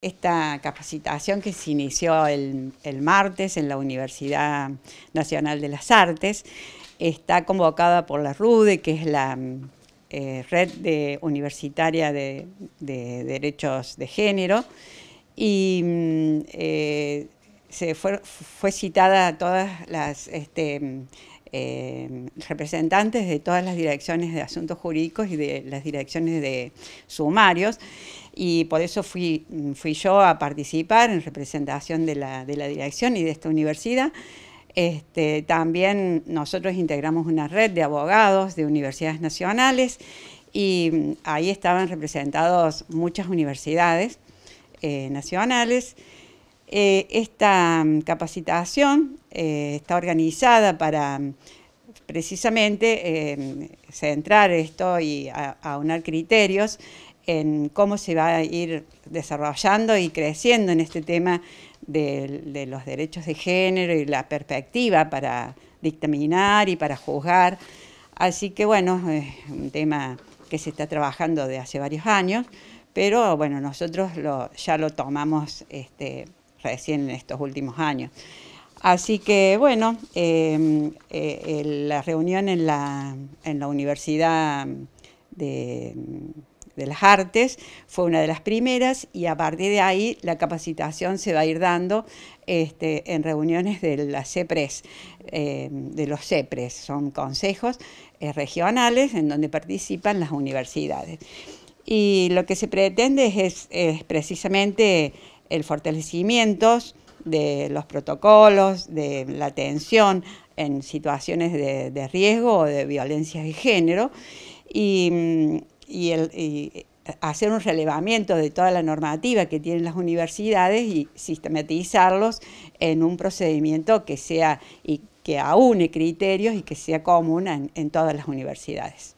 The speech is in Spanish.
Esta capacitación que se inició el, martes en la Universidad Nacional de las Artes está convocada por la RUDE, que es la eh, Red Universitaria de, Derechos de Género, y mm, eh, se fue, citada a todas las este, Em, representantes de todas las direcciones de asuntos jurídicos y de las direcciones de sumarios. Y por eso fui, mm, yo a participar en representación de la, dirección y de esta universidad. Este, también nosotros integramos una red de abogados de universidades nacionales y mm, ahí estaban representados muchas universidades eh, nacionales. Eh, esta mm, capacitación eh, está organizada para mm, precisamente em, centrar esto y aunar criterios en cómo se va a ir desarrollando y creciendo en este tema de, los derechos de género y la perspectiva para dictaminar y para juzgar. Así que bueno, es un tema que se está trabajando desde hace varios años, pero bueno, nosotros ya lo tomamos este, recién en estos últimos años. Así que bueno, em, eh, la reunión en la, Universidad de, las Artes fue una de las primeras y a partir de ahí la capacitación se va a ir dando este, en reuniones de las e CEPRES, em, de los CEPRES, son consejos eh, regionales en donde participan las universidades. Y lo que se pretende es, es precisamente el fortalecimiento de los protocolos, de la atención en situaciones de, riesgo o de violencia de género mm, y, hacer un relevamiento de toda la normativa que tienen las universidades y sistematizarlos en un procedimiento que sea y que aúne criterios y que sea común en todas las universidades.